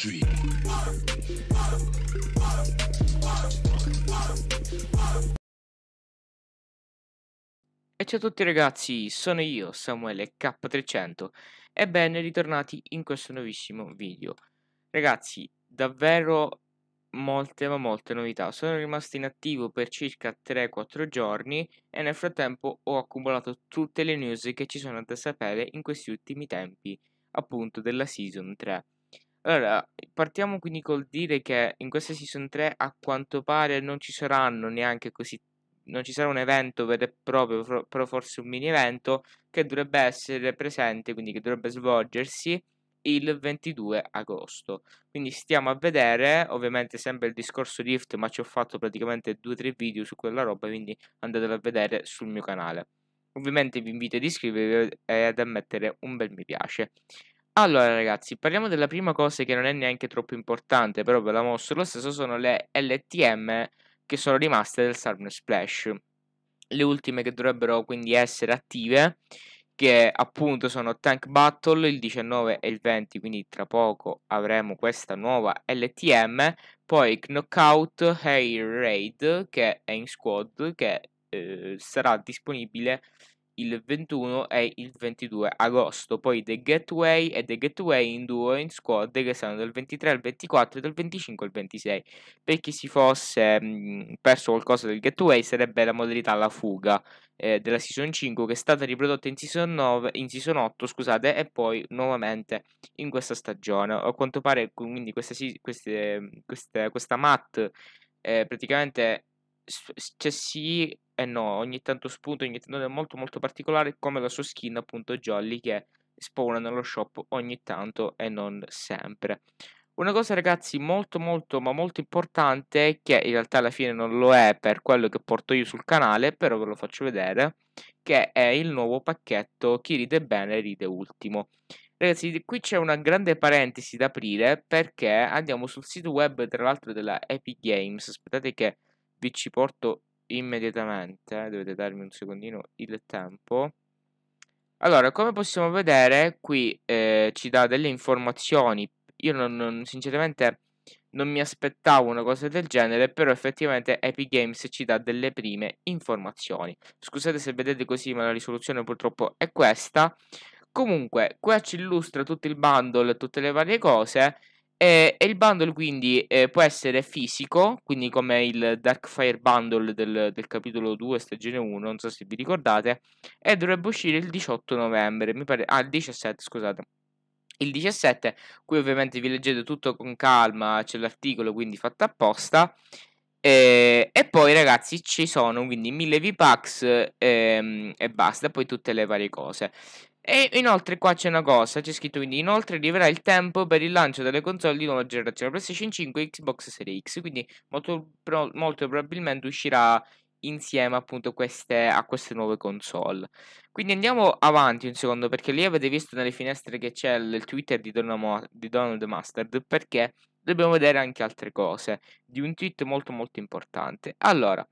Street. E ciao a tutti ragazzi, sono io Samuele K300 e ben ritornati in questo nuovissimo video. Ragazzi, davvero molte ma molte novità. Sono rimasto inattivo per circa 3-4 giorni e nel frattempo ho accumulato tutte le news che ci sono da sapere in questi ultimi tempi, appunto della Season 3. Allora, partiamo quindi col dire che in questa season 3 a quanto pare non ci saranno neanche così non ci sarà un evento vero e proprio, però forse un mini evento che dovrebbe essere presente, quindi che dovrebbe svolgersi il 22 agosto. Quindi stiamo a vedere, ovviamente sempre il discorso Rift, ma ci ho fatto praticamente 2-3 video su quella roba, quindi andatelo a vedere sul mio canale. Ovviamente vi invito ad iscrivervi e ad mettere un bel mi piace. Allora ragazzi, parliamo della prima cosa che non è neanche troppo importante, però ve la mostro lo stesso, sono le LTM che sono rimaste del Sarmner Splash. Le ultime che dovrebbero quindi essere attive, che appunto sono Tank Battle il 19 e il 20, quindi tra poco avremo questa nuova LTM, poi Knockout Hair Raid che è in squad, che eh, sarà disponibile il 21 e il 22 agosto, poi The Gateway e The Gateway in duo in squad che saranno dal 23 al 24 e dal 25 al 26. Per chi si fosse mh, mhmm, perso qualcosa del Gateway sarebbe la modalità La Fuga eh, della Season 5 che è stata riprodotta in season, 9, in season 8 scusate, e poi nuovamente in questa stagione. A quanto pare quindi questa, queste, queste, questa mat eh, praticamente c'è cioè sì e no, ogni tanto spunto, ogni tanto è molto molto particolare come la sua skin appunto Jolly che spawna nello shop ogni tanto e non sempre. Una cosa ragazzi molto molto ma molto importante che in realtà alla fine non lo è per quello che porto io sul canale però ve lo faccio vedere che è il nuovo pacchetto chi ride bene ride ultimo. Ragazzi, qui c'è una grande parentesi da aprire perché andiamo sul sito web, tra l'altro, della Epic Games. Aspettate che vi ci porto immediatamente, eh, dovete darmi un secondino il tempo. Allora, come possiamo vedere, qui eh, ci dà delle informazioni. Io non, non, sinceramente non mi aspettavo una cosa del genere, però effettivamente Epic Games ci dà delle prime informazioni. Scusate se vedete così, ma la risoluzione purtroppo è questa. Comunque, qua ci illustra tutto il bundle, tutte le varie cose e, eh, e il bundle quindi eh, può essere fisico, quindi come il Darkfire Bundle del, del, capitolo 2 stagione 1, non so se vi ricordate, e dovrebbe uscire il 18 novembre, mi pare, ah il 17 scusate. Il 17, qui ovviamente vi leggete tutto con calma, c'è l'articolo quindi fatto apposta, e, eh, e, poi ragazzi ci sono quindi 1000 VPAX e, e basta, poi tutte le varie cose. E inoltre qua c'è una cosa, c'è scritto quindi inoltre arriverà il tempo per il lancio delle console di nuova generazione PlayStation 5 e Xbox Series X, quindi molto, pro molto probabilmente uscirà insieme appunto queste, a queste nuove console. Quindi andiamo avanti un secondo perché lì avete visto nelle finestre che c'è il Twitter di, Donamo, di Donald Mustard perché dobbiamo vedere anche altre cose di un tweet molto molto importante. Allora,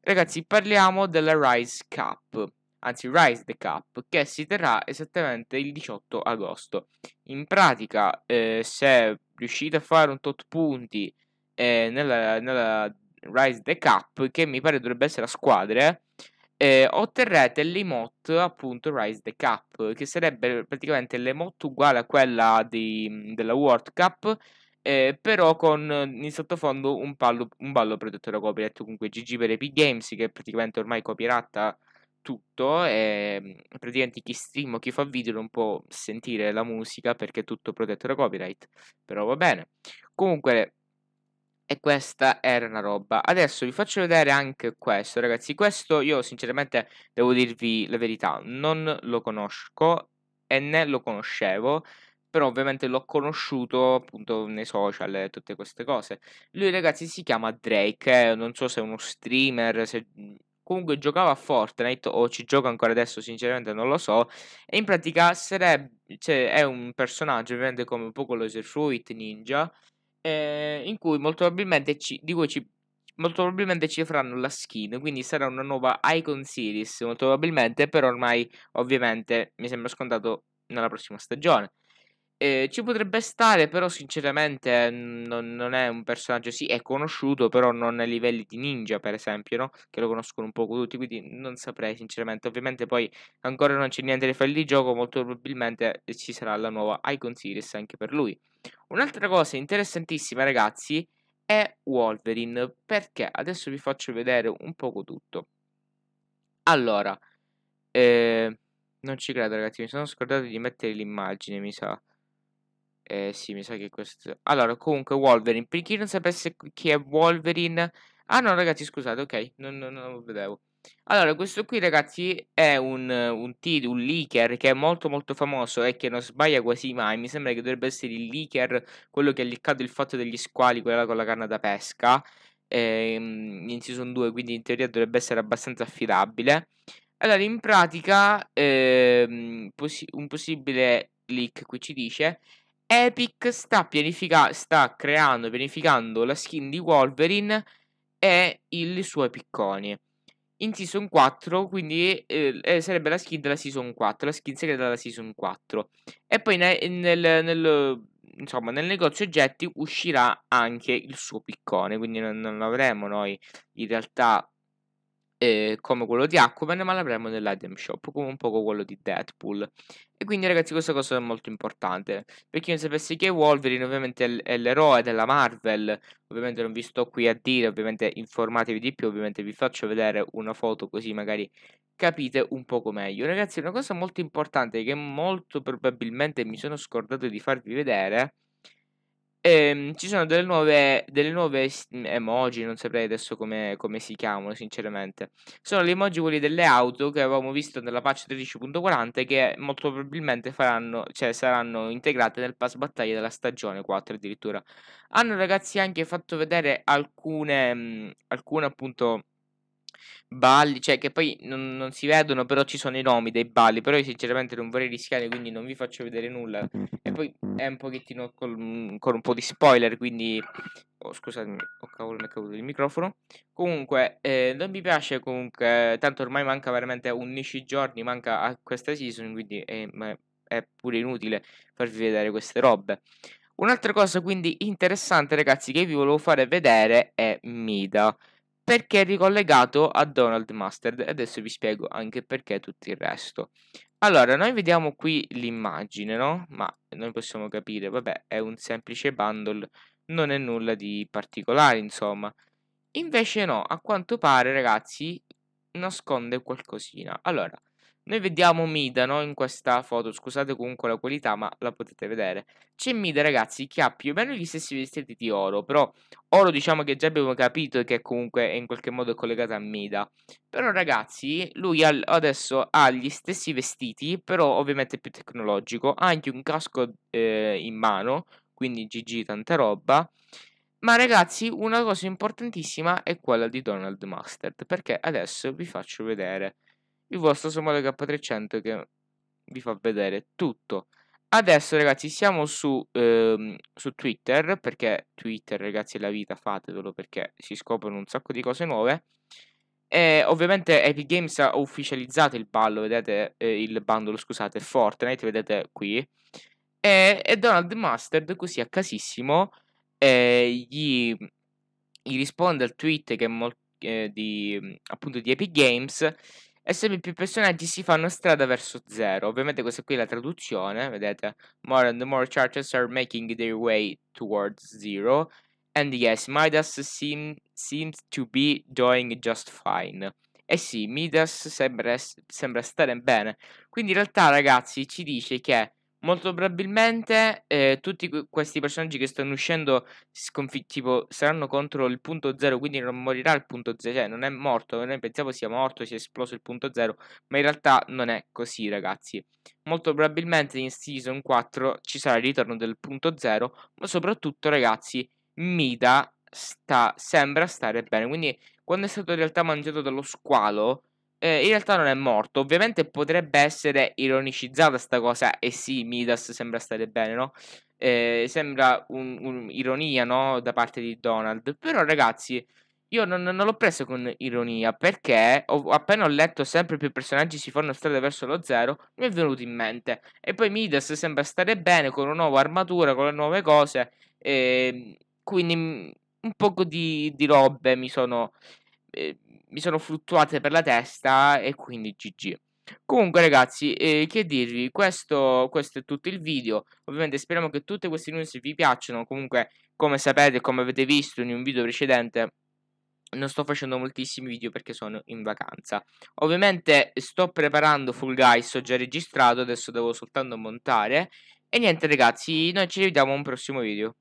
ragazzi parliamo della Rise Cup anzi Rise the Cup, che si terrà esattamente il 18 agosto. In pratica, eh, se riuscite a fare un tot punti eh, nella, nella, Rise the Cup, che mi pare dovrebbe essere a squadre, eh, otterrete l'emote appunto Rise the Cup, che sarebbe praticamente l'emote uguale a quella di, della World Cup. Eh, però con in sottofondo un, pallo, un ballo protettore copyright. Comunque GG per Epic Games, che praticamente ormai copyrighta tutto e ehm, praticamente chi stream o chi fa video non può sentire la musica perché è tutto protetto da copyright, però va bene. Comunque e questa era una roba. Adesso vi faccio vedere anche questo, ragazzi. Questo io sinceramente devo dirvi la verità, non lo conosco e né lo conoscevo però ovviamente l'ho conosciuto appunto nei social e tutte queste cose. Lui ragazzi si chiama Drake, eh, non so se è uno streamer, se comunque giocava a Fortnite o ci gioca ancora adesso sinceramente non lo so e in pratica sarebbe, cioè, è un personaggio ovviamente come un po' con lo Fruit Ninja eh, in cui molto probabilmente ci, di ci molto probabilmente ci faranno la skin, quindi sarà una nuova Icon Series, molto probabilmente, però ormai ovviamente mi sembra scontato nella prossima stagione. Eh, ci potrebbe stare, però sinceramente mhmm, non, non, è un personaggio, sì, è conosciuto, però non ai livelli di ninja, per esempio, no? Che lo conoscono un po' tutti, quindi non saprei sinceramente. Ovviamente poi ancora non c'è niente da fare di gioco, molto probabilmente eh, ci sarà la nuova Icon Series anche per lui. Un'altra cosa interessantissima, ragazzi, è Wolverine, perché adesso vi faccio vedere un poco tutto. Allora, eh, non ci credo, ragazzi, mi sono scordato di mettere l'immagine, mi sa. Eh sì, mi sa che questo... Allora, comunque Wolverine. Per chi non sapesse chi è Wolverine... Ah no, ragazzi, scusate, ok. Non, non, non lo vedevo. Allora, questo qui, ragazzi, è un, un, t, un leaker che è molto molto famoso e che non sbaglia quasi mai. Mi sembra che dovrebbe essere il leaker, quello che ha leccato il fatto degli squali, quella con la canna da pesca. Ehm, in season 2, quindi in teoria dovrebbe essere abbastanza affidabile. Allora, in pratica, ehm, possi un possibile leak qui ci dice Epic sta, sta creando pianificando la skin di Wolverine e i suoi picconi. In Season 4, quindi eh, eh, sarebbe la skin della Season 4, la skin segreta della Season 4. E poi nel, nel, nel insomma, nel negozio oggetti uscirà anche il suo piccone, quindi non, non avremo noi in realtà eh, come quello di Aquaman, ma l'avremo nell'item shop, come un poco quello di Deadpool. E quindi ragazzi questa cosa è molto importante, per chi non sapesse che Wolverine ovviamente è l'eroe della Marvel, ovviamente non vi sto qui a dire, ovviamente informatevi di più, ovviamente vi faccio vedere una foto così magari capite un poco meglio. Ragazzi una cosa molto importante che molto probabilmente mi sono scordato di farvi vedere Ehm, ci sono delle nuove, delle nuove mm, emoji, non saprei adesso come, come si chiamano sinceramente. Sono le emoji quelli delle auto che avevamo visto nella patch 13.40 che molto probabilmente faranno, cioè, saranno integrate nel pass battaglia della stagione 4 addirittura. Hanno ragazzi anche fatto vedere alcune, mh, mm, alcune appunto balli, cioè che poi non, non, si vedono, però ci sono i nomi dei balli, però io sinceramente non vorrei rischiare, quindi non vi faccio vedere nulla. E poi è un pochettino col, con un po' di spoiler, quindi... Oh, scusatemi, oh cavolo, mi è caduto il microfono. Comunque, eh, non mi piace comunque, tanto ormai manca veramente 11 giorni, manca a questa season, quindi è, eh, è pure inutile farvi vedere queste robe. Un'altra cosa quindi interessante ragazzi che vi volevo fare vedere è Mida perché è ricollegato a Donald Mustard e adesso vi spiego anche perché tutto il resto. Allora, noi vediamo qui l'immagine, no? Ma noi possiamo capire, vabbè, è un semplice bundle, non è nulla di particolare, insomma. Invece no, a quanto pare, ragazzi, nasconde qualcosina. Allora, noi vediamo Mida no? in questa foto, scusate comunque la qualità ma la potete vedere. C'è Mida ragazzi che ha più o meno gli stessi vestiti di Oro, però Oro diciamo che già abbiamo capito che comunque è in qualche modo collegato a Mida. Però ragazzi lui ha, adesso ha gli stessi vestiti, però ovviamente più tecnologico, ha anche un casco eh, in mano, quindi GG tanta roba. Ma ragazzi, una cosa importantissima è quella di Donald Mustard, perché adesso vi faccio vedere il vostro Somaro K300 che vi fa vedere tutto. Adesso ragazzi siamo su, ehm, su, Twitter, perché Twitter ragazzi è la vita, fatevelo perché si scoprono un sacco di cose nuove. E ovviamente Epic Games ha ufficializzato il ballo, vedete, eh, il bundle, scusate, Fortnite, vedete qui. E, e Donald Mustard, così a casissimo, eh, gli, gli, risponde al tweet che è molto eh, di, appunto di Epic Games e sempre più personaggi si fanno strada verso zero. Ovviamente questa qui è la traduzione, vedete? More and more characters are making their way towards zero. And yes, Midas seem, seems to be doing just fine. Eh sì, Midas sembra, sembra stare bene. Quindi in realtà, ragazzi, ci dice che Molto probabilmente eh, tutti questi personaggi che stanno uscendo sconfitti tipo, saranno contro il punto zero, quindi non morirà il punto zero, cioè non è morto, noi pensiamo sia morto, sia esploso il punto zero, ma in realtà non è così ragazzi. Molto probabilmente in Season 4 ci sarà il ritorno del punto zero, ma soprattutto ragazzi Mida sta, sembra stare bene, quindi quando è stato in realtà mangiato dallo squalo eh, in realtà non è morto. Ovviamente potrebbe essere ironicizzata sta cosa. E sì, Midas sembra stare bene, no? Eh, sembra un'ironia, un no? Da parte di Donald. Però, ragazzi, io non, non l'ho preso con ironia perché ho, appena ho letto sempre più personaggi si fanno strada verso lo zero, mi è venuto in mente. E poi Midas sembra stare bene con una nuova armatura, con le nuove cose. Eh, quindi un poco di, di robe mi sono... Eh, mi sono fluttuate per la testa e quindi GG. Comunque ragazzi, eh, che dirvi, questo, questo, è tutto il video, ovviamente speriamo che tutte queste news vi piacciono, comunque come sapete, come avete visto in un video precedente, non sto facendo moltissimi video perché sono in vacanza. Ovviamente sto preparando Full Guys, ho già registrato, adesso devo soltanto montare, e niente ragazzi, noi ci vediamo a un prossimo video.